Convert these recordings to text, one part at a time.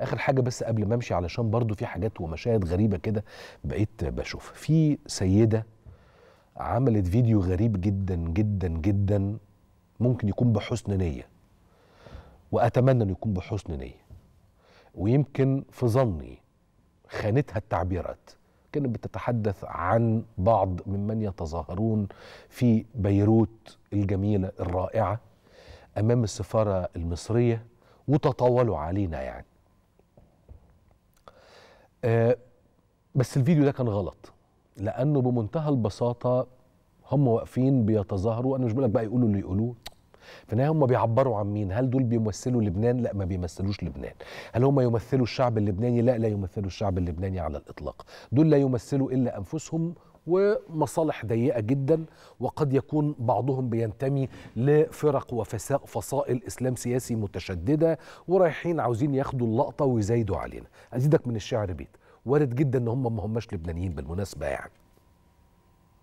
اخر حاجه بس قبل ما امشي علشان برضو في حاجات ومشاهد غريبه كده بقيت بشوفها في سيده عملت فيديو غريب جدا جدا جدا ممكن يكون بحسن نيه واتمنى انه يكون بحسن نيه ويمكن في ظني خانتها التعبيرات كانت بتتحدث عن بعض ممن يتظاهرون في بيروت الجميله الرائعه امام السفاره المصريه وتطاولوا علينا يعني آه، بس الفيديو ده كان غلط لانه بمنتهى البساطه هم واقفين بيتظاهروا انا مش بقولك بقى يقولوا اللي يقولوه في النهايه هم بيعبروا عن مين؟ هل دول بيمثلوا لبنان؟ لا ما بيمثلوش لبنان. هل هم يمثلوا الشعب اللبناني؟ لا لا يمثلوا الشعب اللبناني على الاطلاق. دول لا يمثلوا الا انفسهم ومصالح ضيقه جدا وقد يكون بعضهم بينتمي لفرق وفصائل اسلام سياسي متشدده ورايحين عاوزين ياخدوا اللقطه ويزايدوا علينا ازيدك من الشعر بيت وارد جدا ان هم ما هماش لبنانيين بالمناسبه يعني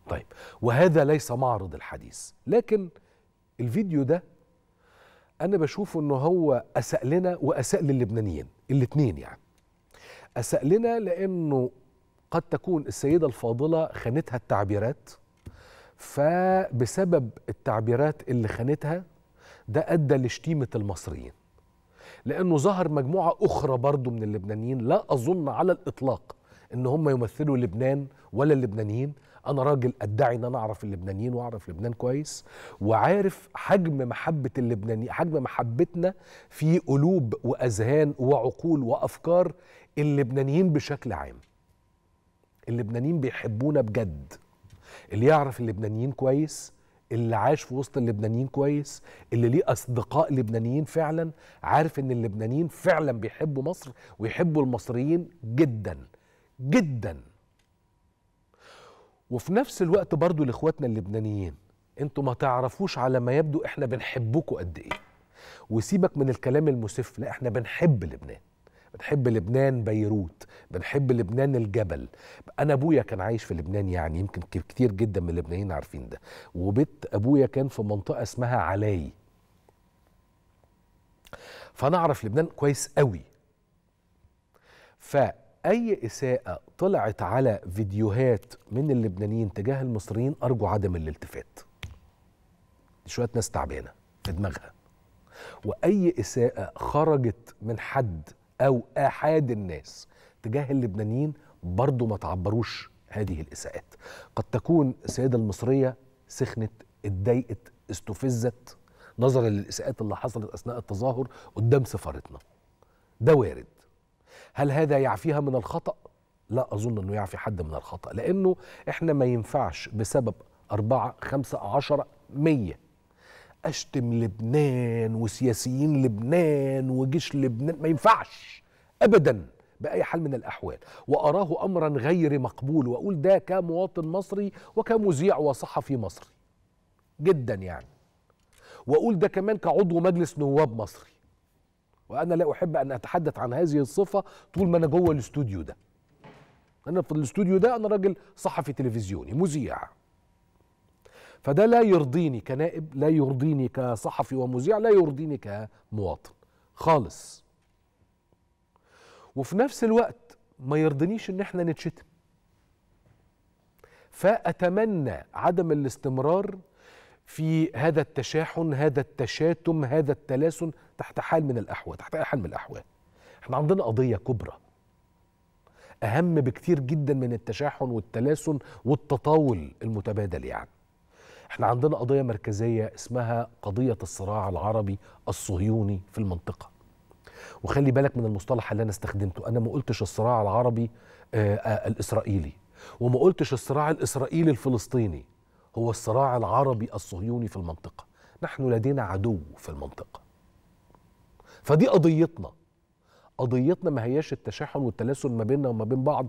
طيب وهذا ليس معرض الحديث لكن الفيديو ده انا بشوف ان هو اساء لنا واساء للبنانيين الاثنين يعني اساء لنا لانه قد تكون السيدة الفاضلة خانتها التعبيرات فبسبب التعبيرات اللي خانتها ده أدى لشتيمة المصريين لأنه ظهر مجموعة أخرى برضو من اللبنانيين لا أظن على الإطلاق إن هم يمثلوا لبنان ولا اللبنانيين أنا راجل أدعي إن أنا أعرف اللبنانيين وأعرف لبنان كويس وعارف حجم محبة اللبنانيين حجم محبتنا في قلوب وأذهان وعقول وأفكار اللبنانيين بشكل عام اللبنانيين بيحبونا بجد اللي يعرف اللبنانيين كويس اللي عاش في وسط اللبنانيين كويس اللي ليه اصدقاء لبنانيين فعلا عارف ان اللبنانيين فعلا بيحبوا مصر ويحبوا المصريين جدا جدا وفي نفس الوقت برضو لاخواتنا اللبنانيين انتوا ما تعرفوش على ما يبدو احنا بنحبكم قد ايه وسيبك من الكلام المسف لا احنا بنحب لبنان بنحب لبنان بيروت بنحب لبنان الجبل انا ابويا كان عايش في لبنان يعني يمكن كتير جدا من اللبنانيين عارفين ده وبيت ابويا كان في منطقه اسمها علاي فانا اعرف لبنان كويس قوي فاي اساءه طلعت على فيديوهات من اللبنانيين تجاه المصريين ارجو عدم الالتفات شويه ناس تعبانه في دماغها واي اساءه خرجت من حد أو آحاد الناس تجاه اللبنانيين برضه ما تعبروش هذه الإساءات قد تكون السيدة المصرية سخنت اتضايقت استفزت نظرا للإساءات اللي حصلت أثناء التظاهر قدام سفارتنا ده وارد هل هذا يعفيها من الخطأ؟ لا أظن أنه يعفي حد من الخطأ لأنه إحنا ما ينفعش بسبب أربعة خمسة عشرة مية اشتم لبنان وسياسيين لبنان وجيش لبنان ما ينفعش ابدا باي حال من الاحوال واراه امرا غير مقبول واقول ده كمواطن مصري وكمذيع وصحفي مصري جدا يعني واقول ده كمان كعضو مجلس نواب مصري وانا لا احب ان اتحدث عن هذه الصفه طول ما انا جوه الاستوديو ده انا في الاستوديو ده انا راجل صحفي تلفزيوني مذيع فده لا يرضيني كنائب لا يرضيني كصحفي ومذيع لا يرضيني كمواطن خالص وفي نفس الوقت ما يرضنيش ان احنا نتشتم فاتمنى عدم الاستمرار في هذا التشاحن هذا التشاتم هذا التلاسن تحت حال من الاحوال تحت اي حال من الاحوال احنا عندنا قضيه كبرى اهم بكتير جدا من التشاحن والتلاسن والتطاول المتبادل يعني احنا عندنا قضية مركزية اسمها قضية الصراع العربي الصهيوني في المنطقة وخلي بالك من المصطلح اللي أنا استخدمته أنا ما قلتش الصراع العربي آه، آه، الإسرائيلي وما قلتش الصراع الإسرائيلي الفلسطيني هو الصراع العربي الصهيوني في المنطقة نحن لدينا عدو في المنطقة فدي قضيتنا قضيتنا ما هياش التشاحن والتلاسل ما بيننا وما بين بعض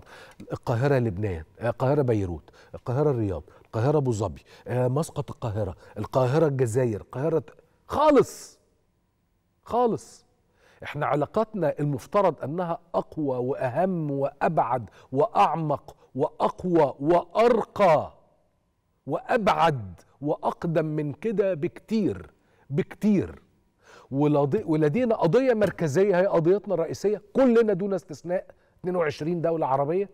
القاهره لبنان آه، القاهره بيروت القاهره الرياض القاهره ابو ظبي آه، مسقط القاهره القاهره الجزائر القاهره خالص خالص احنا علاقاتنا المفترض انها اقوى واهم وابعد واعمق واقوى وارقى وابعد واقدم من كده بكتير بكتير ولدينا قضيه مركزيه هي قضيتنا الرئيسيه كلنا دون استثناء 22 دوله عربيه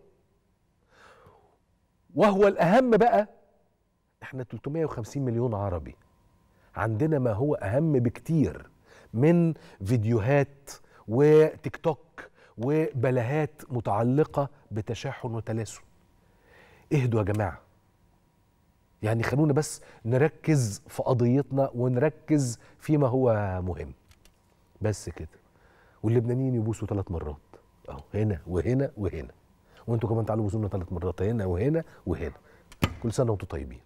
وهو الاهم بقى احنا 350 مليون عربي عندنا ما هو اهم بكتير من فيديوهات وتيك توك وبلاهات متعلقه بتشحن وتلاسن اهدوا يا جماعه يعني خلونا بس نركز في قضيتنا ونركز فيما هو مهم بس كده واللبنانيين يبوسوا ثلاث مرات اهو هنا وهنا وهنا وانتوا كمان تعالوا بوسوا لنا ثلاث مرات هنا وهنا وهنا كل سنه وانتم طيبين